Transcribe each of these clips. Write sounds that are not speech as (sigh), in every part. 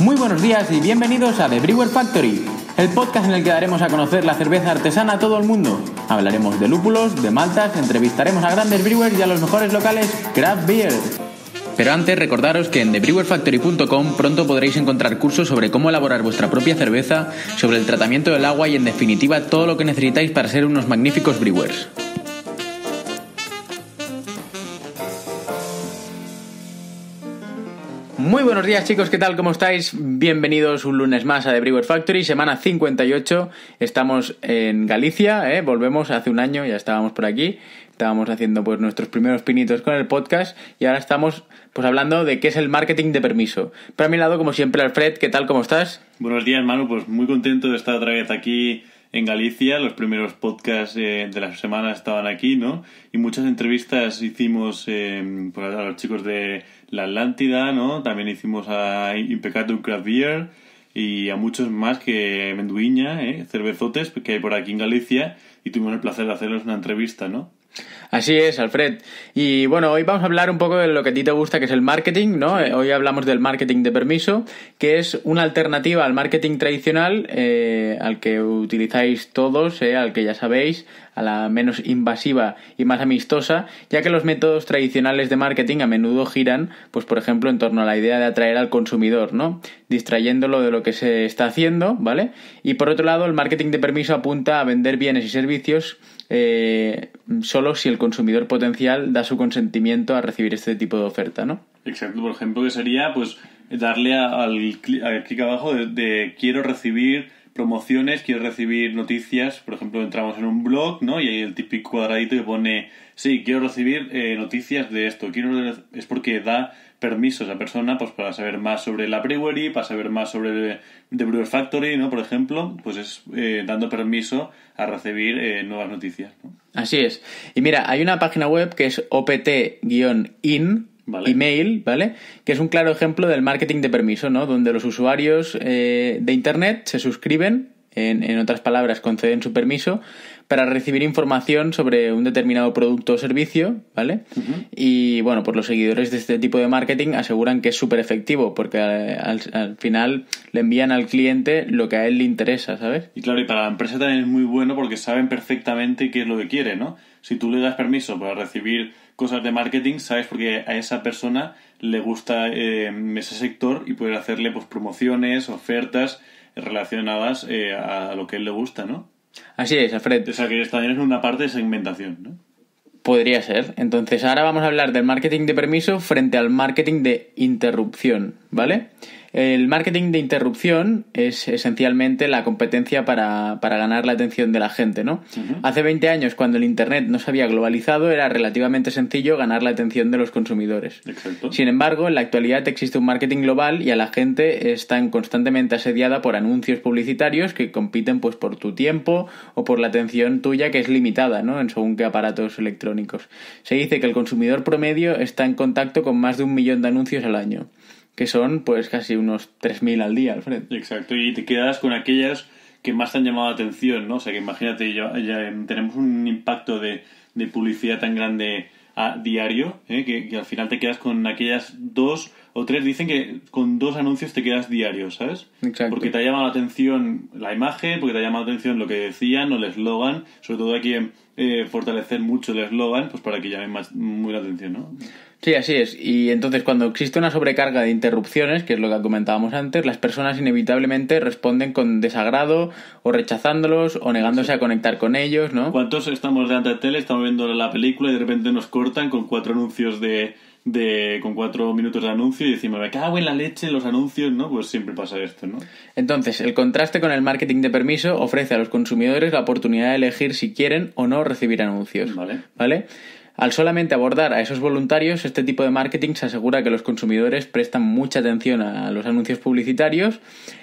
Muy buenos días y bienvenidos a The Brewer Factory, el podcast en el que daremos a conocer la cerveza artesana a todo el mundo. Hablaremos de lúpulos, de maltas, entrevistaremos a grandes brewers y a los mejores locales craft beer. Pero antes recordaros que en thebrewerfactory.com pronto podréis encontrar cursos sobre cómo elaborar vuestra propia cerveza, sobre el tratamiento del agua y en definitiva todo lo que necesitáis para ser unos magníficos brewers. Muy buenos días chicos, ¿qué tal? ¿Cómo estáis? Bienvenidos un lunes más a The Brewer Factory, semana 58. Estamos en Galicia, ¿eh? volvemos hace un año, ya estábamos por aquí, estábamos haciendo pues nuestros primeros pinitos con el podcast y ahora estamos pues hablando de qué es el marketing de permiso. Para mi lado, como siempre, Alfred, ¿qué tal? ¿Cómo estás? Buenos días, Manu, pues muy contento de estar otra vez aquí en Galicia, los primeros podcasts eh, de la semana estaban aquí, ¿no? Y muchas entrevistas hicimos eh, pues, a los chicos de La Atlántida, ¿no? También hicimos a Impecato Craft Beer y a muchos más que Menduiña, ¿eh? Cervezotes, que hay por aquí en Galicia, y tuvimos el placer de hacerles una entrevista, ¿no? Así es, Alfred. Y bueno, hoy vamos a hablar un poco de lo que a ti te gusta, que es el marketing, ¿no? Hoy hablamos del marketing de permiso, que es una alternativa al marketing tradicional, eh, al que utilizáis todos, eh, al que ya sabéis, a la menos invasiva y más amistosa, ya que los métodos tradicionales de marketing a menudo giran, pues por ejemplo, en torno a la idea de atraer al consumidor, ¿no? Distrayéndolo de lo que se está haciendo, ¿vale? Y por otro lado, el marketing de permiso apunta a vender bienes y servicios eh, solo si el consumidor potencial da su consentimiento a recibir este tipo de oferta, ¿no? Exacto, por ejemplo, que sería pues darle al, clic abajo de, quiero recibir promociones, quiero recibir noticias, por ejemplo, entramos en un blog, ¿no? Y hay el típico cuadradito que pone, sí, quiero recibir eh, noticias de esto, quiero es porque da permiso a persona pues para saber más sobre la brewery, para saber más sobre The Brewer Factory, ¿no? Por ejemplo, pues es eh, dando permiso a recibir eh, nuevas noticias, Así es. Y mira, hay una página web que es opt-in, email, ¿vale? Que es un claro ejemplo del marketing de permiso, ¿no? Donde los usuarios eh, de Internet se suscriben, en, en, otras palabras, conceden su permiso para recibir información sobre un determinado producto o servicio, ¿vale? Y bueno, pues los seguidores de este tipo de marketing aseguran que es súper efectivo, porque al, final le envían al cliente lo que a él le interesa, ¿sabes? Y claro, y para la empresa también es muy bueno porque saben perfectamente qué es lo que quiere, ¿no? Si tú le das permiso para recibir cosas de marketing, sabes porque a esa persona le gusta eh, ese sector y poder hacerle pues promociones, ofertas relacionadas eh, a lo que a él le gusta, ¿no? Así es, Alfred. O sea, que también es una parte de segmentación, ¿no? Podría ser. Entonces, ahora vamos a hablar del marketing de permiso frente al marketing de interrupción, ¿vale? El marketing de interrupción es esencialmente la competencia para, ganar la atención de la gente, ¿no? Hace 20 años, cuando el Internet no se había globalizado, era relativamente sencillo ganar la atención de los consumidores. Exacto. Sin embargo, en la actualidad existe un marketing global y a la gente está constantemente asediada por anuncios publicitarios que compiten pues por tu tiempo o por la atención tuya que es limitada, ¿no? En según qué aparatos electrónicos. Se dice que el consumidor promedio está en contacto con más de un millón de anuncios al año que son pues casi unos 3.000 al día, frente Exacto, y te quedas con aquellas que más te han llamado la atención, ¿no? O sea, que imagínate, ya, em, tenemos un impacto de, de, publicidad tan grande a diario, ¿eh? que, al final te quedas con aquellas dos o tres, dicen que con dos anuncios te quedas diario, ¿sabes? Exacto. Porque te ha llamado la atención la imagen, porque te ha llamado la atención lo que decían o el eslogan, sobre todo aquí que eh, fortalecer mucho el eslogan, pues para que llame más, muy la atención, ¿no? Sí, así es. Y entonces cuando existe una sobrecarga de interrupciones, que es lo que comentábamos antes, las personas inevitablemente responden con desagrado o rechazándolos o negándose a conectar con ellos, ¿no? ¿Cuántos estamos delante de tele, estamos viendo la película y de repente nos cortan con cuatro anuncios de, de, con cuatro minutos de anuncio y decimos, me cago en la leche, los anuncios, ¿no? Pues siempre pasa esto, ¿no? Entonces, el contraste con el marketing de permiso ofrece a los consumidores la oportunidad de elegir si quieren o no recibir anuncios. Vale. ¿Vale? Al solamente abordar a esos voluntarios, este tipo de marketing se asegura que los consumidores prestan mucha atención a los anuncios publicitarios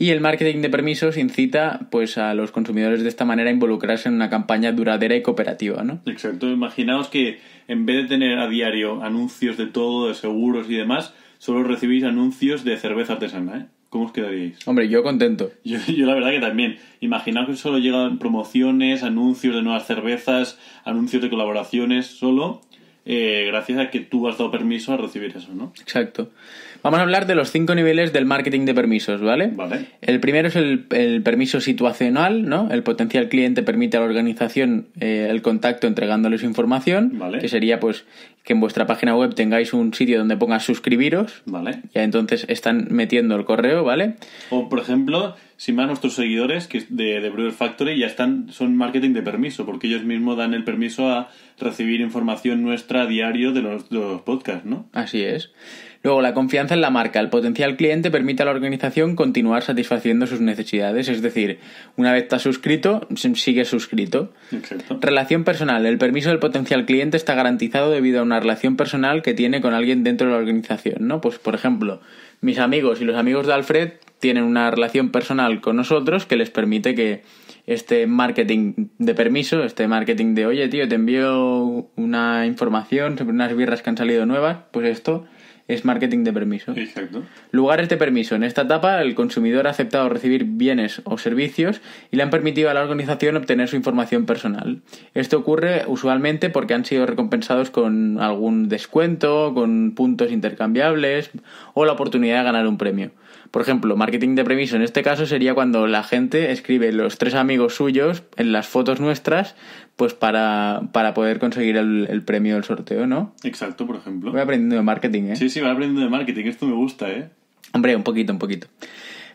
y el marketing de permisos incita pues, a los consumidores de esta manera a involucrarse en una campaña duradera y cooperativa. ¿no? Exacto, imaginaos que en vez de tener a diario anuncios de todo, de seguros y demás, solo recibís anuncios de cerveza artesana. ¿eh? ¿Cómo os quedaríais? Hombre, yo contento. Yo, la verdad que también. Imaginaos que solo llegan promociones, anuncios de nuevas cervezas, anuncios de colaboraciones, solo eh, gracias a que tú has dado permiso a recibir eso, ¿no? Exacto. Vamos a hablar de los cinco niveles del marketing de permisos, ¿vale? Vale. El primero es el, permiso situacional, ¿no? El potencial cliente permite a la organización eh, el contacto entregándoles información, vale. que sería pues que en vuestra página web tengáis un sitio donde pongas suscribiros. Vale. Ya entonces están metiendo el correo, ¿vale? O por ejemplo, si más nuestros seguidores que de, de Brewer Factory ya están, son marketing de permiso, porque ellos mismos dan el permiso a recibir información nuestra a diario de los, podcasts, ¿no? Así es. Luego, la confianza en la marca. El potencial cliente permite a la organización continuar satisfaciendo sus necesidades. Es decir, una vez está suscrito, sigue suscrito. Exacto. Relación personal. El permiso del potencial cliente está garantizado debido a una relación personal que tiene con alguien dentro de la organización, ¿no? Pues, por ejemplo, mis amigos y los amigos de Alfred tienen una relación personal con nosotros que les permite que este marketing de permiso, este marketing de, oye, tío, te envío una información sobre unas birras que han salido nuevas, pues esto es marketing de permiso. Exacto. Lugares de permiso. En esta etapa, el consumidor ha aceptado recibir bienes o servicios y le han permitido a la organización obtener su información personal. Esto ocurre usualmente porque han sido recompensados con algún descuento, con puntos intercambiables o la oportunidad de ganar un premio. Por ejemplo, marketing de permiso en este caso sería cuando la gente escribe los tres amigos suyos en las fotos nuestras, pues para, para poder conseguir el, premio del sorteo, ¿no? Exacto, por ejemplo. Voy aprendiendo de marketing, ¿eh? Sí, sí sí, va aprendiendo de marketing, esto me gusta, ¿eh? Hombre, un poquito, un poquito.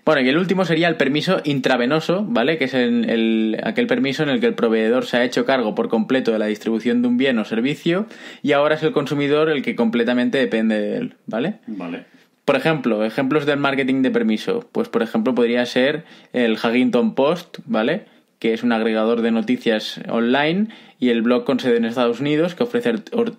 Bueno, y el último sería el permiso intravenoso, ¿vale? Que es el, aquel permiso en el que el proveedor se ha hecho cargo por completo de la distribución de un bien o servicio y ahora es el consumidor el que completamente depende de él, ¿vale? Vale. Por ejemplo, ejemplos del marketing de permiso. Pues, por ejemplo, podría ser el Huggington Post, ¿vale? que es un agregador de noticias online, y el blog con sede en Estados Unidos, que ofrece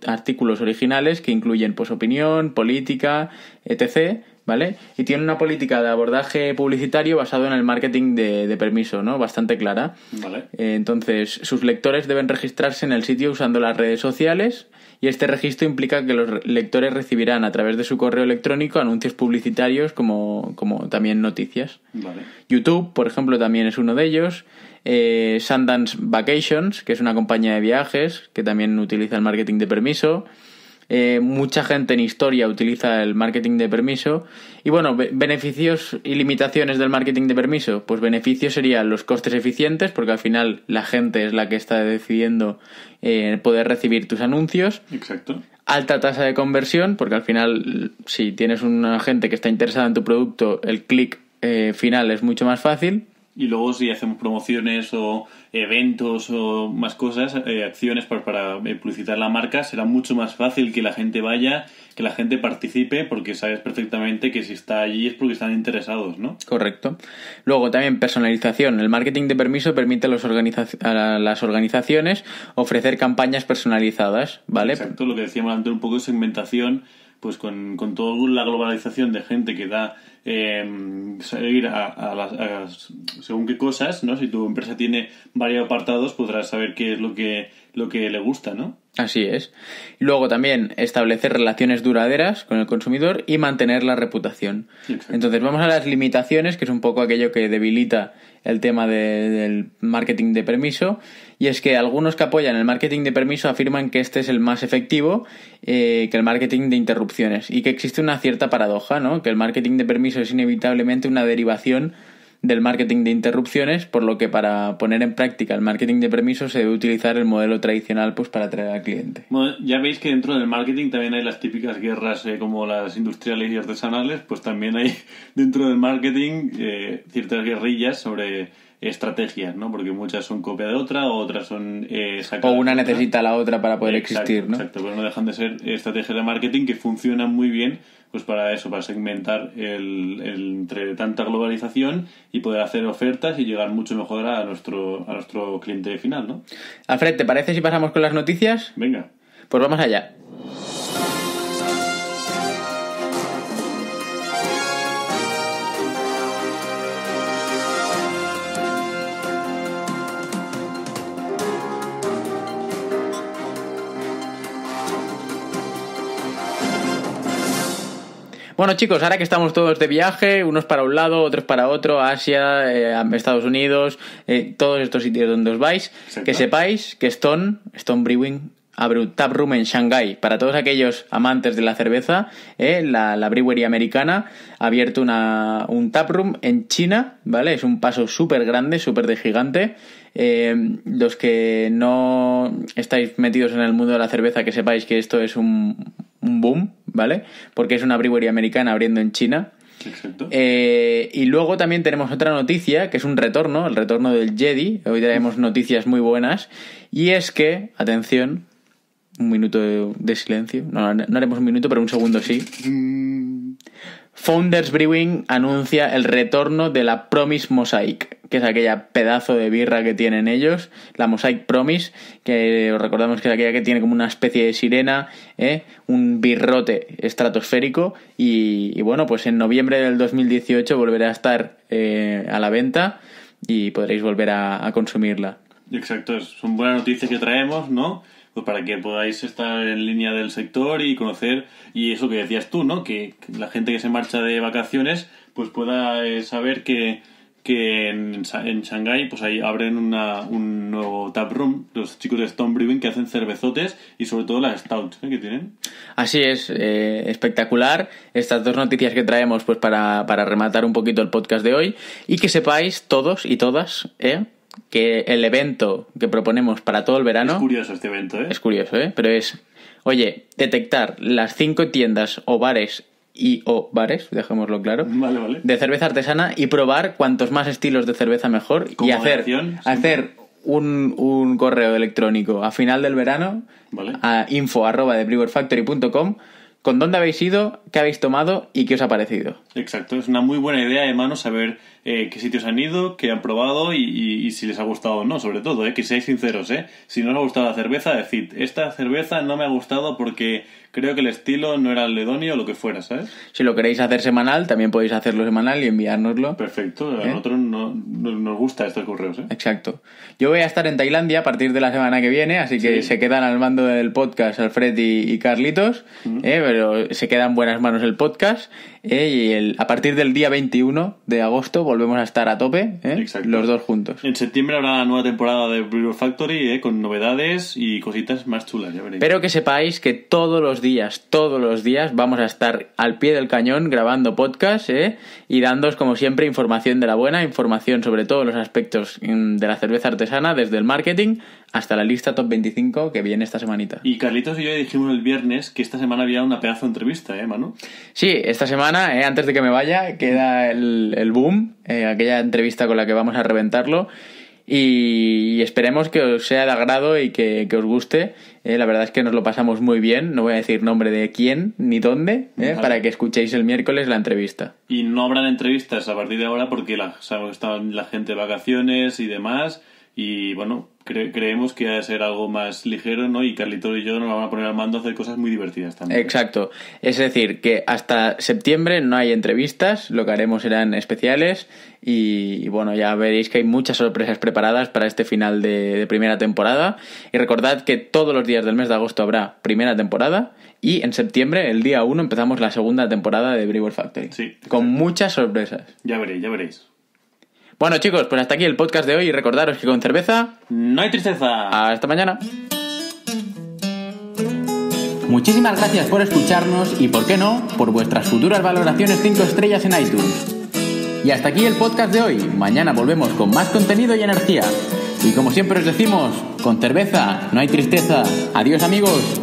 artículos originales que incluyen pues, opinión, política, etc. ¿Vale? Y tiene una política de abordaje publicitario basado en el marketing de, permiso, ¿no? Bastante clara. Eh, entonces, sus lectores deben registrarse en el sitio usando las redes sociales y este registro implica que los lectores recibirán a través de su correo electrónico anuncios publicitarios como, como también noticias. YouTube, por ejemplo, también es uno de ellos. Eh, Sundance Vacations, que es una compañía de viajes que también utiliza el marketing de permiso. Eh, mucha gente en historia utiliza el marketing de permiso. Y bueno, beneficios y limitaciones del marketing de permiso. Pues beneficios serían los costes eficientes, porque al final la gente es la que está decidiendo eh, poder recibir tus anuncios. Exacto. Alta tasa de conversión, porque al final, si tienes una gente que está interesada en tu producto, el clic final es mucho más fácil. Y luego si hacemos promociones o eventos o más cosas, eh, acciones para, para, eh, publicitar la marca, será mucho más fácil que la gente vaya, que la gente participe, porque sabes perfectamente que si está allí es porque están interesados, ¿no? Correcto. Luego también personalización. El marketing de permiso permite a, a las organizaciones ofrecer campañas personalizadas, ¿vale? Exacto, lo que decíamos antes, un poco de segmentación pues con, con toda la globalización de gente que da eh, em, seguir a, las, según qué cosas, ¿no? Si tu empresa tiene varios apartados, podrás saber qué es lo que lo que le gusta, ¿no? Así es. Luego también establecer relaciones duraderas con el consumidor y mantener la reputación. Entonces vamos a las limitaciones, que es un poco aquello que debilita el tema del marketing de permiso, y es que algunos que apoyan el marketing de permiso afirman que este es el más efectivo eh, que el marketing de interrupciones y que existe una cierta paradoja, ¿no? Que el marketing de permiso es inevitablemente una derivación del marketing de interrupciones, por lo que para poner en práctica el marketing de permisos se debe utilizar el modelo tradicional pues para atraer al cliente. Bueno, ya veis que dentro del marketing también hay las típicas guerras eh, como las industriales y artesanales, pues también hay (laughs) dentro del marketing eh, ciertas guerrillas sobre estrategias, ¿no? Porque muchas son copia de otra, otras son... Eh, o una necesita la otra para poder existir, ¿no? Exacto, pero pues no dejan de ser estrategias de marketing que funcionan muy bien pues para eso, para segmentar el, el, entre tanta globalización y poder hacer ofertas y llegar mucho mejor a nuestro, a nuestro cliente final, ¿no? Alfred, ¿te parece si pasamos con las noticias? Venga. Pues vamos allá. Bueno, chicos, ahora que estamos todos de viaje, unos para un lado, otros para otro, Asia, eh, Estados Unidos, eh, todos estos sitios donde os vais, que sepáis que Stone, Stone Brewing abre un tap room en Shanghai para todos aquellos amantes de la cerveza eh, la, la, brewery americana ha abierto una, un tap room en China vale es un paso súper grande súper de gigante los que no estáis metidos en el mundo de la cerveza que sepáis que esto es un, un boom ¿vale? Porque es una brewery americana abriendo en China. Exacto. Eh, y luego también tenemos otra noticia, que es un retorno, el retorno del Jedi. Hoy traemos noticias muy buenas. Y es que, atención, un minuto de, silencio. No, no, haremos un minuto, pero un segundo sí. Mm. Founders Brewing anuncia el retorno de la Promise Mosaic, que es aquella pedazo de birra que tienen ellos, la Mosaic Promise, que os recordamos que es aquella que tiene como una especie de sirena, ¿eh? un birrote estratosférico, y, bueno, pues en noviembre del 2018 volverá a estar eh, a la venta y podréis volver a, a consumirla. Exacto, es una buena noticia que traemos, ¿no? pues para que podáis estar en línea del sector y conocer, y eso que decías tú, ¿no? Que la gente que se marcha de vacaciones, pues pueda eh, saber que, que en, en Shanghái pues ahí abren una, un nuevo tap room los chicos de Stone Brewing que hacen cervezotes y sobre todo las stouts ¿eh? que tienen así es eh, espectacular estas dos noticias que traemos pues para, para rematar un poquito el podcast de hoy y que sepáis todos y todas ¿eh? que el evento que proponemos para todo el verano... Es curioso este evento, ¿eh? Es curioso, ¿eh? Pero es, oye, detectar las cinco tiendas o bares y o bares, dejémoslo claro, (laughs) de cerveza artesana y probar cuantos más estilos de cerveza mejor y hacer, hacer un, correo electrónico a final del verano vale. a info arroba de con dónde habéis ido, qué habéis tomado y qué os ha parecido. Exacto, es una muy buena idea, hermano, saber eh, qué sitios han ido, qué han probado y, si les ha gustado o no, sobre todo, eh, que seáis sinceros. Eh. Si no os ha gustado la cerveza, decid, esta cerveza no me ha gustado porque creo que el estilo no era el Ledoni o lo que fuera, ¿sabes? Si lo queréis hacer semanal, también podéis hacerlo semanal y enviárnoslo. Perfecto, a ¿Eh? nosotros no, nos gusta estos correos, ¿eh? Exacto. Yo voy a estar en Tailandia a partir de la semana que viene, así que se quedan al mando del podcast Alfred y, Carlitos, ¿eh? pero se quedan buenas manos el podcast. ¿eh? Y el, a partir del día 21 de agosto volvemos a estar a tope, ¿eh? los dos juntos. En septiembre habrá la nueva temporada de Brewer Factory, ¿eh? con novedades y cositas más chulas, Pero que sepáis que todos los días, todos los días vamos a estar al pie del cañón grabando podcast ¿eh? y dándos, como siempre, información de la buena, información sobre todos los aspectos mm, de la cerveza artesana, desde el marketing hasta la lista top 25 que viene esta semanita. Y Carlitos y yo dijimos el viernes que esta semana había una pedazo de entrevista, ¿eh, Manu? Sí, esta semana, ¿eh? antes de que me vaya, queda el, boom, eh, aquella entrevista con la que vamos a reventarlo. Y, esperemos que os sea de agrado y que, os guste. Eh, la verdad es que nos lo pasamos muy bien. No voy a decir nombre de quién ni dónde, para que escuchéis el miércoles la entrevista. Y no habrán entrevistas a partir de ahora porque la, sabemos que están la gente de vacaciones y demás. Y bueno, creemos que ha de ser algo más ligero, ¿no? Y Carlito y yo nos vamos a poner al mando a hacer cosas muy divertidas también. Exacto. Es decir, que hasta septiembre no hay entrevistas, lo que haremos serán especiales y, bueno, ya veréis que hay muchas sorpresas preparadas para este final de, primera temporada. Y recordad que todos los días del mes de agosto habrá primera temporada y en septiembre, el día 1, empezamos la segunda temporada de Brewer Factory. Sí. Con muchas sorpresas. Ya veréis, ya veréis. Bueno, chicos, pues hasta aquí el podcast de hoy. Y recordaros que con cerveza. No hay tristeza. Hasta mañana. Muchísimas gracias por escucharnos y, por qué no, por vuestras futuras valoraciones 5 estrellas en iTunes. Y hasta aquí el podcast de hoy. Mañana volvemos con más contenido y energía. Y como siempre os decimos, con cerveza no hay tristeza. Adiós amigos.